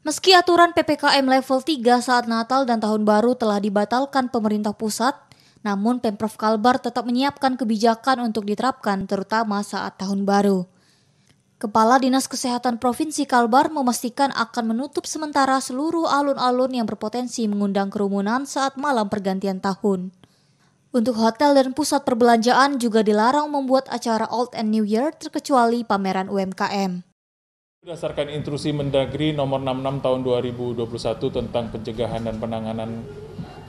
Meski aturan PPKM level 3 saat Natal dan Tahun Baru telah dibatalkan pemerintah pusat, namun Pemprov Kalbar tetap menyiapkan kebijakan untuk diterapkan terutama saat Tahun Baru. Kepala Dinas Kesehatan Provinsi Kalbar memastikan akan menutup sementara seluruh alun-alun yang berpotensi mengundang kerumunan saat malam pergantian tahun. Untuk hotel dan pusat perbelanjaan juga dilarang membuat acara Old and New Year terkecuali pameran UMKM. Berdasarkan instruksi Mendagri nomor 66 tahun 2021 tentang pencegahan dan penanganan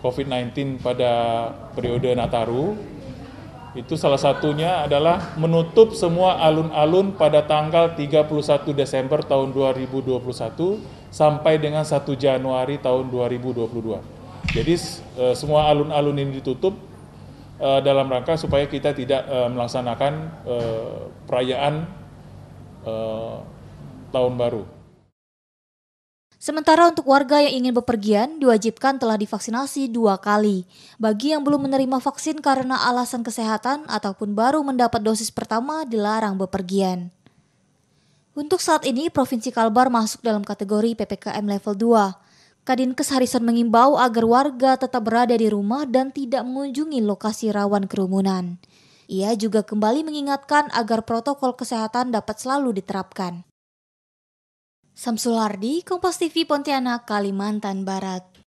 COVID-19 pada periode Nataru, itu salah satunya adalah menutup semua alun-alun pada tanggal 31 Desember tahun 2021 sampai dengan 1 Januari tahun 2022. Jadi e, semua alun-alun ini ditutup e, dalam rangka supaya kita tidak e, melaksanakan perayaan tahun baru. Sementara untuk warga yang ingin bepergian diwajibkan telah divaksinasi dua kali. Bagi yang belum menerima vaksin karena alasan kesehatan ataupun baru mendapat dosis pertama dilarang bepergian. Untuk saat ini Provinsi Kalbar masuk dalam kategori PPKM level 2. Kadinkes Harison mengimbau agar warga tetap berada di rumah dan tidak mengunjungi lokasi rawan kerumunan. Ia juga kembali mengingatkan agar protokol kesehatan dapat selalu diterapkan. Samsul Hardi, Kompas TV Pontianak, Kalimantan Barat.